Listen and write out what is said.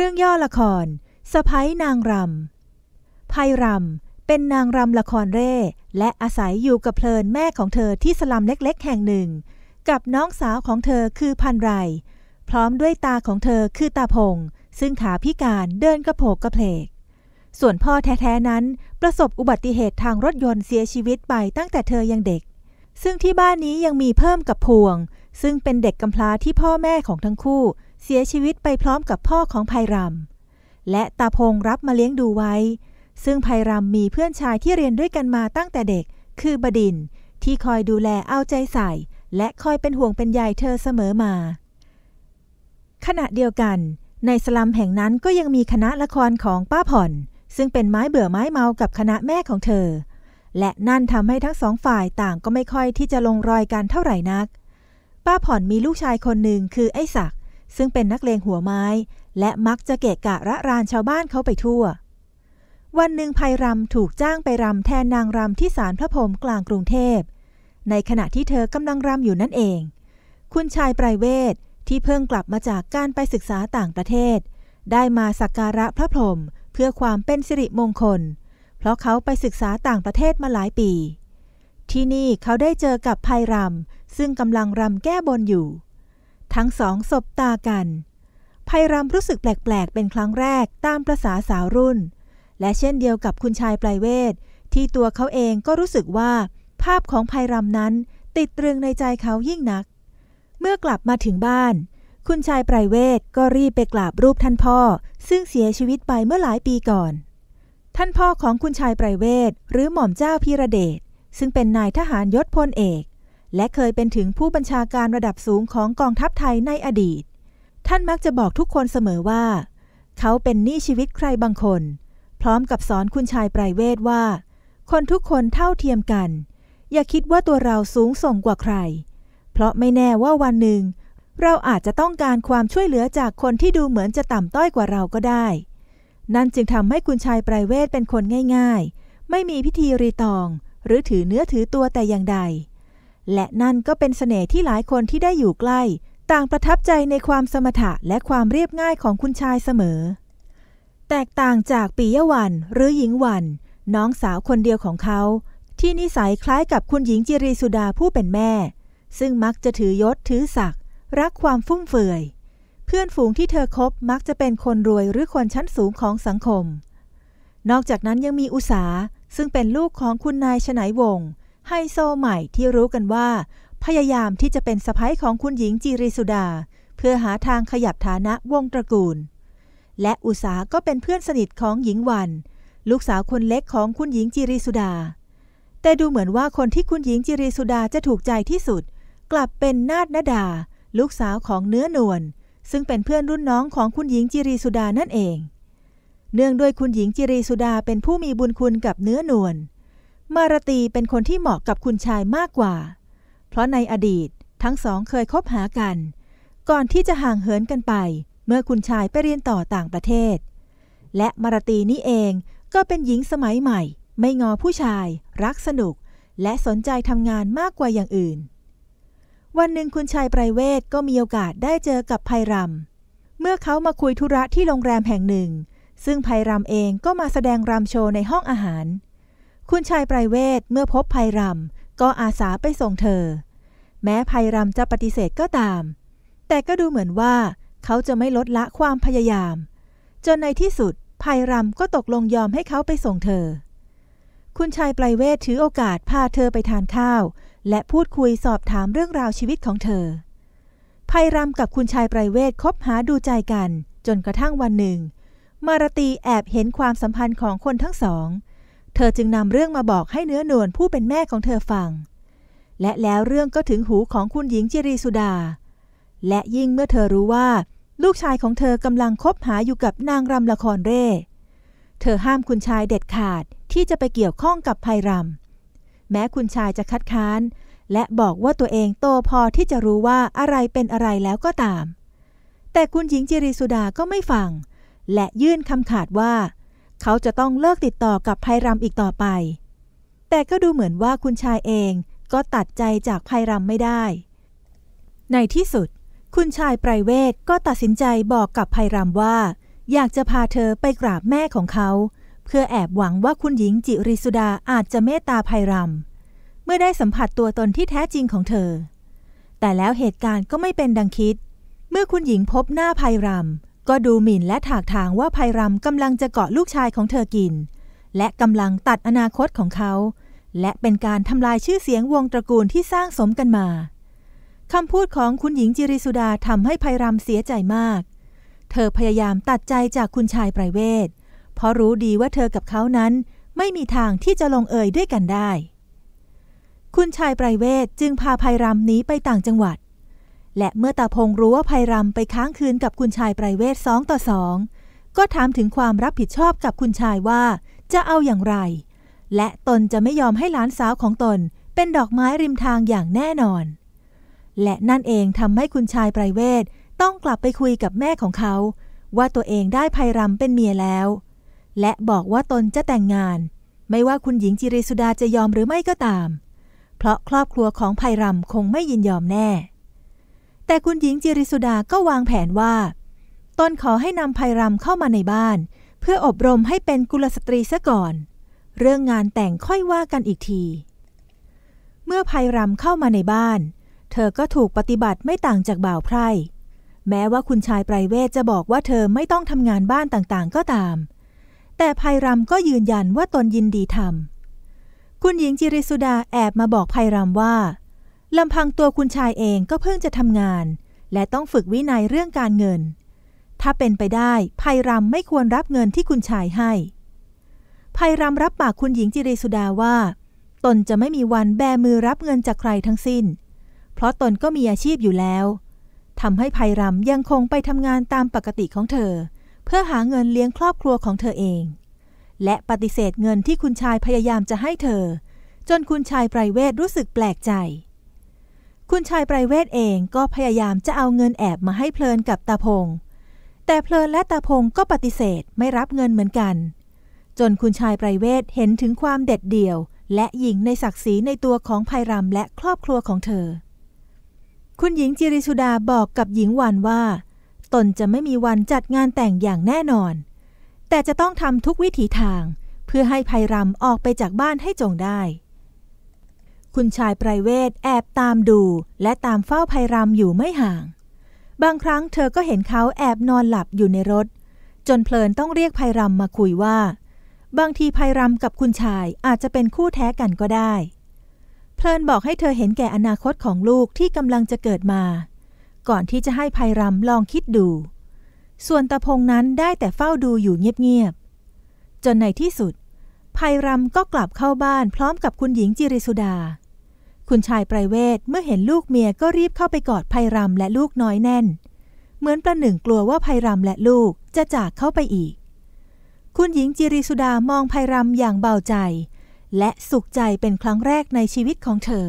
เรื่องย่อละครสะพ้ยนางรำภัยรำเป็นนางรำละครเร่และอาศัยอยู่กับเพลินแม่ของเธอที่สลัมเล็กๆ แห่งหนึ่ง กับน้องสาวของเธอคือพันไรพร้อมด้วยตาของเธอคือตาพง ซึ่งขาพิการเดินกระโผกกระเพกส่วนพ่อแท้ๆนั้น ประสบอุบัติเหตุทางรถยนต์เสียชีวิตไปตั้งแต่เธอยังเด็ก ซึ่งที่บ้านนี้ยังมีเพิ่มกับพวง ซึ่งเป็นเด็กกำพร้าที่พ่อแม่ของทั้งคู่เสียชีวิตไปพร้อมกับพ่อของไพรัมและตาพงรับมาเลี้ยงดูไว้ ซึ่งไพรัมมีเพื่อนชายที่เรียนด้วยกันมาตั้งแต่เด็ก คือบดินที่คอยดูแลเอาใจใส่ และคอยเป็นห่วงเป็นใยเธอเสมอมา ขณะเดียวกัน ในสลัมแห่งนั้นก็ยังมีคณะละครของป้าผ่อน ซึ่งเป็นไม้เบื่อไม้เมา กับคณะแม่ของเธอ และนั่นทำให้ทั้งสองฝ่ายต่างก็ไม่ค่อยที่จะลงรอยกันเท่าไหร่นัก ป้าผ่อนมีลูกชายคนหนึ่งคือไอ้ศักซึ่งเป็นนักเลงหัวไม้ และมักจะเกะกะระรานชาวบ้านเขาไปทั่ว วันหนึ่งภัยรำถูกจ้างไปรำแทนนางรำที่ศาลพระพรมกลางกรุงเทพในขณะที่เธอกำลังรำอยู่นั่นเอง คุณชายไพรเวทที่เพิ่งกลับมาจากการไปศึกษาต่างประเทศ ได้มาสักการะพระพรหมเพื่อความเป็นสิริมงคล เพราะเขาไปศึกษาต่างประเทศมาหลายปี ที่นี่เขาได้เจอกับภัยรำซึ่งกำลังรำแก้บนอยู่ทั้งสองสบตากัน ไพรำรู้สึกแปลกๆ เป็นครั้งแรกตามประษาสาวรุ่น และเช่นเดียวกับคุณชายปลายเวทที่ตัวเขาเองก็รู้สึกว่า ภาพของไพรำนั้นติดตรึงในใจเขายิ่งนัก เมื่อกลับมาถึงบ้าน คุณชายปลายเวทก็รีบไปกราบรูปท่านพ่อซึ่งเสียชีวิตไปเมื่อหลายปีก่อน ท่านพ่อของคุณชายปลายเวทหรือหม่อมเจ้าพีระเดชซึ่งเป็นนายทหารยศพลเอกและเคยเป็นถึงผู้บัญชาการระดับสูงของกองทัพไทยในอดีต ท่านมักจะบอกทุกคนเสมอว่า เขาเป็นหนี้ชีวิตใครบางคน พร้อมกับสอนคุณชายไพรเวทว่า คนทุกคนเท่าเทียมกัน อย่าคิดว่าตัวเราสูงส่งกว่าใคร เพราะไม่แน่ว่าวันหนึ่ง เราอาจจะต้องการความช่วยเหลือจากคนที่ดูเหมือนจะต่ำต้อยกว่าเราก็ได้ นั่นจึงทำให้คุณชายไพรเวทเป็นคนง่าย ๆ ไม่มีพิธีรีตอง หรือถือเนื้อถือตัวแต่อย่างใดและนั่นก็เป็นเสน่ห์ที่หลายคนที่ได้อยู่ใกล้ ต่างประทับใจในความสมถะและความเรียบง่ายของคุณชายเสมอ แตกต่างจากปียวันหรือหญิงวัน น้องสาวคนเดียวของเขา ที่นิสัยคล้ายกับคุณหญิงจิรีสุดาผู้เป็นแม่ ซึ่งมักจะถือยศถือศักดิ์ รักความฟุ่มเฟือยเพื่อนฝูงที่เธอคบมักจะเป็นคนรวยหรือคนชั้นสูงของสังคม นอกจากนั้นยังมีอุสาซึ่งเป็นลูกของคุณนายชนายวงศ์ไฮโซใหม่ที่รู้กันว่า พยายามที่จะเป็นสะพ้ายของคุณหญิงจิริสุดา เพื่อหาทางขยับฐานะวงตระกูล และอุสาก็เป็นเพื่อนสนิทของหญิงวัน ลูกสาวคนเล็กของคุณหญิงจิริสุดา แต่ดูเหมือนว่าคนที่คุณหญิงจิริสุดาจะถูกใจที่สุด กลับเป็นนาดนาดา ลูกสาวของเนื้อนวลซึ่งเป็นเพื่อนรุ่นน้องของคุณหญิงจิริสุดานั่นเอง เนื่องด้วยคุณหญิงจิริสุดาเป็นผู้มีบุญคุณกับเนื้อนวลมารตีเป็นคนที่เหมาะกับคุณชายมากกว่า เพราะในอดีตทั้งสองเคยคบหากัน ก่อนที่จะห่างเหินกันไป เมื่อคุณชายไปเรียนต่อต่างประเทศ และมารตีนี่เองก็เป็นหญิงสมัยใหม่ ไม่งอผู้ชาย รักสนุกและสนใจทำงานมากกว่าอย่างอื่น วันหนึ่งคุณชายไพรเวท ก็มีโอกาสได้เจอกับไพรำเมื่อเขามาคุยธุระที่โรงแรมแห่งหนึ่ง ซึ่งไพรำเองก็มาแสดงรำโชว์ในห้องอาหารคุณชายไพรเวทเมื่อพบไพยรำก็อาสาไปส่งเธอ แม้ไพยรำจะปฏิเสธก็ตาม แต่ก็ดูเหมือนว่าเขาจะไม่ลดละความพยายาม จนในที่สุดไพยรำก็ตกลงยอมให้เขาไปส่งเธอ คุณชายไพรเวทถือโอกาสพาเธอไปทานข้าว และพูดคุยสอบถามเรื่องราวชีวิตของเธอไพยรำกับคุณชายไพรเวทคบหาดูใจกัน จนกระทั่งวันหนึ่งมารตีแอบเห็นความสัมพันธ์ของคนทั้งสองเธอจึงนำเรื่องมาบอกให้เนื้อนวลผู้เป็นแม่ของเธอฟัง และแล้วเรื่องก็ถึงหูของคุณหญิงจิรีสุดา และยิ่งเมื่อเธอรู้ว่า ลูกชายของเธอกำลังคบหาอยู่กับนางรำละครเร่ เธอห้ามคุณชายเด็ดขาดที่จะไปเกี่ยวข้องกับไพรำแม้คุณชายจะคัดค้าน และบอกว่าตัวเองโตพอที่จะรู้ว่าอะไรเป็นอะไรแล้วก็ตาม แต่คุณหญิงจิริสุดาก็ไม่ฟัง และยื่นคำขาดว่าเขาจะต้องเลิกติดต่อกับไพรัมอีกต่อไป แต่ก็ดูเหมือนว่าคุณชายเองก็ตัดใจจากไพรัมไม่ได้ ในที่สุด คุณชายไพรเวทก็ตัดสินใจบอกกับไพรัมว่า อยากจะพาเธอไปกราบแม่ของเขา เพื่อแอบหวังว่าคุณหญิงจิริสุดาอาจจะเมตตาไพรัม เมื่อได้สัมผัสตัวตนที่แท้จริงของเธอ แต่แล้วเหตุการณ์ก็ไม่เป็นดังคิด เมื่อคุณหญิงพบหน้าไพรัมก็ดูหมิ่นและถากถางว่าไพรรำกำลังจะเกาะลูกชายของเธอกินและกำลังตัดอนาคตของเขา และเป็นการทำลายชื่อเสียงวงตระกูลที่สร้างสมกันมาคำพูดของคุณหญิงจิริสุดาทำให้ไพรรำเสียใจมาก เธอพยายามตัดใจจากคุณชายไพรเวทเพราะรู้ดีว่าเธอกับเขานั้นไม่มีทางที่จะลงเอยด้วยกันได้ คุณชายไพรเวทจึงพาไพรรำหนีไปต่างจังหวัดและเมื่อตาพงรู้ว่าภัยรำไปค้างคืนกับคุณชายไพรเวทสองต่อสอง ก็ถามถึงความรับผิดชอบกับคุณชายว่าจะเอาอย่างไร และตนจะไม่ยอมให้หลานสาวของตน เป็นดอกไม้ริมทางอย่างแน่นอน และนั่นเองทำให้คุณชายไพรเวทต้องกลับไปคุยกับแม่ของเขา ว่าตัวเองได้ภัยรำเป็นเมียแล้ว และบอกว่าตนจะแต่งงาน ไม่ว่าคุณหญิงจิริสุดาจะยอมหรือไม่ก็ตาม เพราะครอบครัวของภัยรำคงไม่ยินยอมแน่แต่คุณหญิงจิริสุดาก็วางแผนว่าตนขอให้นำไพรำเข้ามาในบ้าน เพื่ออบรมให้เป็นกุลสตรีซะก่อน เรื่องงานแต่งค่อยว่ากันอีกที เมื่อไพรำเข้ามาในบ้าน เธอก็ถูกปฏิบัติไม่ต่างจากบ่าวไพร่ แม้ว่าคุณชายไพรเวทจะบอกว่าเธอไม่ต้องทำงานบ้านต่างๆ ก็ตาม แต่ไพรำก็ยืนยันว่าตนยินดีทำคุณหญิงจิริสุดาแอบมาบอกไพรำว่าลำพังตัวคุณชายเองก็เพิ่งจะทำงาน และต้องฝึกวินัยเรื่องการเงิน ถ้าเป็นไปได้ภัยรำไม่ควรรับเงินที่คุณชายให้ภัยรำรับปากคุณหญิงจิริสุดาว่า ตนจะไม่มีวันแบมือรับเงินจากใครทั้งสิ้น เพราะตนก็มีอาชีพอยู่แล้วทำให้ภัยรำยังคงไปทำงานตามปกติของเธอ เพื่อหาเงินเลี้ยงครอบครัวของเธอเอง และปฏิเสธเงินที่คุณชายพยายามจะให้เธอ จนคุณชายไพรเวทรู้สึกแปลกใจคุณชายไพรเวทเองก็พยายามจะเอาเงินแอบมาให้เพลินกับตาพง แต่เพลินและตาพงก็ปฏิเสธไม่รับเงินเหมือนกัน จนคุณชายไพรเวทเห็นถึงความเด็ดเดี่ยว และหญิงในศักดิ์ศรีในตัวของภัยรำและครอบครัวของเธอ คุณหญิงจิริสุดาบอกกับหญิงวันว่า ตนจะไม่มีวันจัดงานแต่งอย่างแน่นอน แต่จะต้องทำทุกวิถีทาง เพื่อให้ภัยรำออกไปจากบ้านให้จงได้คุณชายไพรเวทแอบตามดูและตามเฝ้าภัยรำอยู่ไม่ห่าง บางครั้งเธอก็เห็นเขาแอบนอนหลับอยู่ในรถ จนเพลินต้องเรียกภัยรำมาคุยว่า บางทีภัยรำกับคุณชายอาจจะเป็นคู่แท้กันก็ได้ เพลินบอกให้เธอเห็นแก่อนาคตของลูกที่กำลังจะเกิดมา ก่อนที่จะให้ภัยรำลองคิดดู ส่วนตะพงนั้นได้แต่เฝ้าดูอยู่เงียบๆ จนในที่สุดภัยรำก็กลับเข้าบ้านพร้อมกับคุณหญิงจิริสุดาคุณชายไพรเวทเมื่อเห็นลูกเมียก็รีบเข้าไปกอดไพรำและลูกน้อยแน่น เหมือนประหนึ่งกลัวว่าไพรำและลูกจะจากเข้าไปอีก คุณหญิงจิริสุดามองไพรำอย่างเบาใจ และสุขใจเป็นครั้งแรกในชีวิตของเธอ